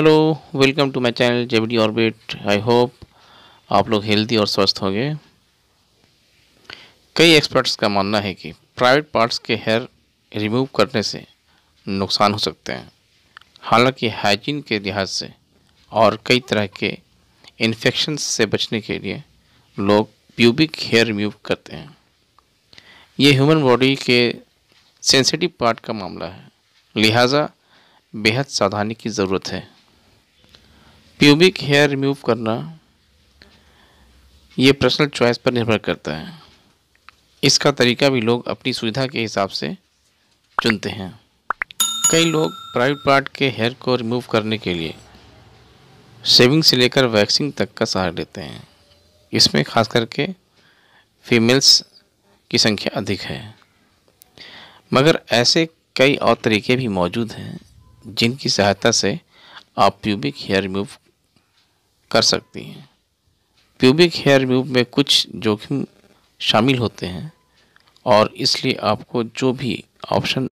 hello welcome to my channel जेबडी orbit I hope आप लोग हेल्दी और स्वस्थ होंगे कई एक्सपर्ट्स का मानना है कि प्राइवेट पार्ट्स के हेयर रिमूव करने से नुकसान हो सकते हैं हालांकि हाइजीन के लिहाज से और कई तरह के इन्फेक्शन से बचने के लिए लोग प्यूबिक हेयर रिमूव करते हैं ये ह्यूमन बॉडी के सेंसिटिव पार्ट का मामला है लिहाजा बेहद सावधानी की ज़रूरत है प्यूबिक हेयर रिमूव करना ये पर्सनल चॉइस पर निर्भर करता है इसका तरीका भी लोग अपनी सुविधा के हिसाब से चुनते हैं कई लोग प्राइवेट पार्ट के हेयर को रिमूव करने के लिए शेविंग से लेकर वैक्सिंग तक का सहारा लेते हैं इसमें खास करके फीमेल्स की संख्या अधिक है मगर ऐसे कई और तरीके भी मौजूद हैं जिनकी सहायता से आप प्यूबिक हेयर रिमूव कर सकती हैं प्यूबिक हेयर रिमूव में कुछ जोखिम शामिल होते हैं और इसलिए आपको जो भी ऑप्शन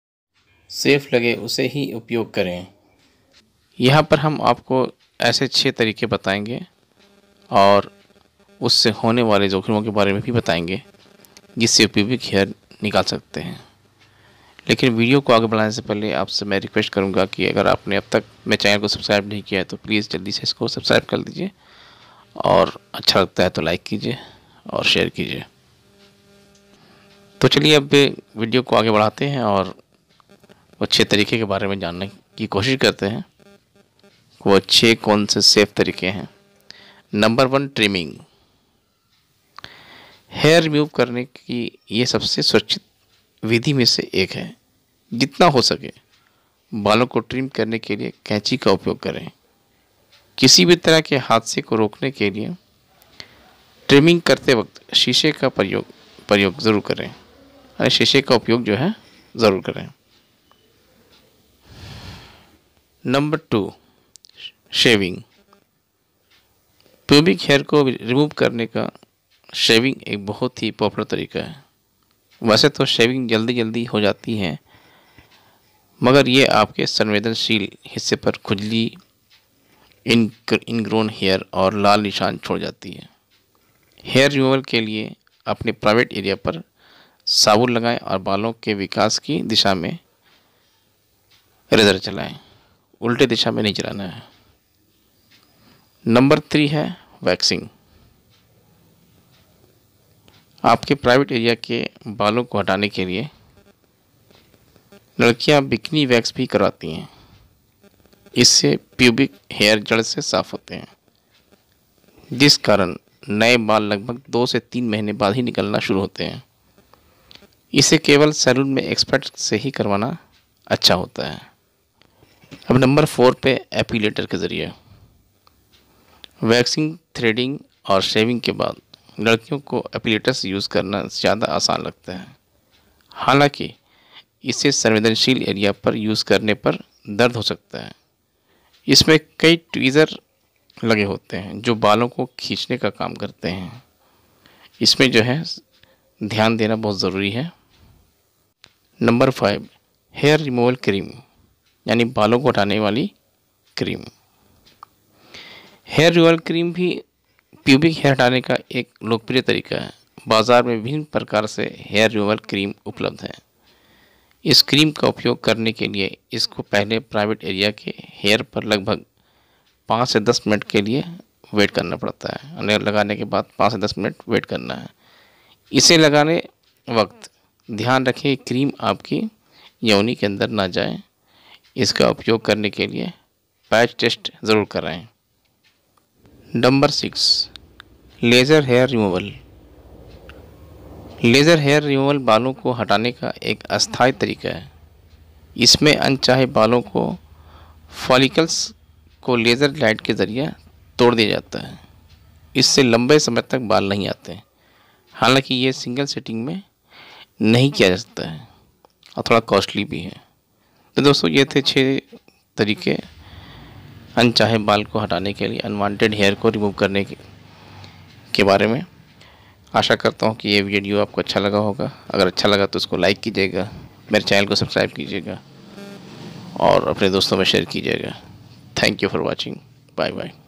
सेफ लगे उसे ही उपयोग करें यहाँ पर हम आपको ऐसे छः तरीके बताएंगे और उससे होने वाले जोखिमों के बारे में भी बताएंगे जिससे प्यूबिक हेयर निकाल सकते हैं लेकिन वीडियो को आगे बढ़ाने से पहले आपसे मैं रिक्वेस्ट करूँगा कि अगर आपने अब तक मेरे चैनल को सब्सक्राइब नहीं किया है तो प्लीज़ जल्दी से इसको सब्सक्राइब कर दीजिए और अच्छा लगता है तो लाइक कीजिए और शेयर कीजिए तो चलिए अब वीडियो को आगे बढ़ाते हैं और अच्छे तरीके के बारे में जानने की कोशिश करते हैं वो अच्छे कौन से सेफ तरीके हैं number one trimming hair remove करने की ये सबसे सुरक्षित विधि में से एक है जितना हो सके बालों को ट्रिम करने के लिए कैंची का उपयोग करें किसी भी तरह के हादसे को रोकने के लिए ट्रिमिंग करते वक्त शीशे का प्रयोग प्रयोग ज़रूर करें अरे शीशे का उपयोग जो है ज़रूर करें number two shaving pubic hair को रिमूव करने का शेविंग एक बहुत ही पॉपुलर तरीका है वैसे तो शेविंग जल्दी जल्दी हो जाती है मगर ये आपके संवेदनशील हिस्से पर खुजली इन इनग्रोन हेयर और लाल निशान छोड़ जाती है हेयर रिमूवल के लिए अपने प्राइवेट एरिया पर साबुन लगाएं और बालों के विकास की दिशा में रेजर चलाएं उल्टे दिशा में नहीं चलाना है नंबर थ्री है वैक्सिंग आपके प्राइवेट एरिया के बालों को हटाने के लिए लड़कियां बिकनी वैक्स भी करवाती हैं इससे प्यूबिक हेयर जड़ से साफ होते हैं जिस कारण नए बाल लगभग दो से तीन महीने बाद ही निकलना शुरू होते हैं इसे केवल सैलून में एक्सपर्ट से ही करवाना अच्छा होता है अब नंबर फोर पे एपीलेटर के ज़रिए वैक्सिंग थ्रेडिंग और शेविंग के बाद लड़कियों को एपिलेटस यूज़ करना ज़्यादा आसान लगता है हालांकि इसे संवेदनशील एरिया पर यूज़ करने पर दर्द हो सकता है इसमें कई ट्वीज़र लगे होते हैं जो बालों को खींचने का काम करते हैं इसमें जो है ध्यान देना बहुत ज़रूरी है number five hair removal cream यानी बालों को हटाने वाली क्रीम हेयर रिमूवल क्रीम भी प्यूबिक हेयर हटाने का एक लोकप्रिय तरीका है बाज़ार में विभिन्न प्रकार से हेयर रिमूवल क्रीम उपलब्ध है इस क्रीम का उपयोग करने के लिए इसको पहले प्राइवेट एरिया के हेयर पर लगभग पाँच से दस मिनट के लिए वेट करना पड़ता है अनेर लगाने के बाद पाँच से दस मिनट वेट करना है इसे लगाने वक्त ध्यान रखें क्रीम आपकी यौनी के अंदर ना जाए इसका उपयोग करने के लिए पैच टेस्ट ज़रूर कराएँ number six laser hair removal laser hair removal बालों को हटाने का एक अस्थायी तरीका है इसमें अनचाहे बालों को फॉलिकल्स को लेज़र लाइट के ज़रिए तोड़ दिया जाता है इससे लंबे समय तक बाल नहीं आते हालांकि ये सिंगल सेटिंग में नहीं किया जा सकता है और थोड़ा कॉस्टली भी है तो दोस्तों ये थे छः तरीके अनचाहे बाल को हटाने के लिए अनवांटेड हेयर को रिमूव करने के के बारे में आशा करता हूँ कि ये वीडियो आपको अच्छा लगा होगा अगर अच्छा लगा तो उसको लाइक कीजिएगा मेरे चैनल को सब्सक्राइब कीजिएगा और अपने दोस्तों में शेयर कीजिएगा thank you for watching bye bye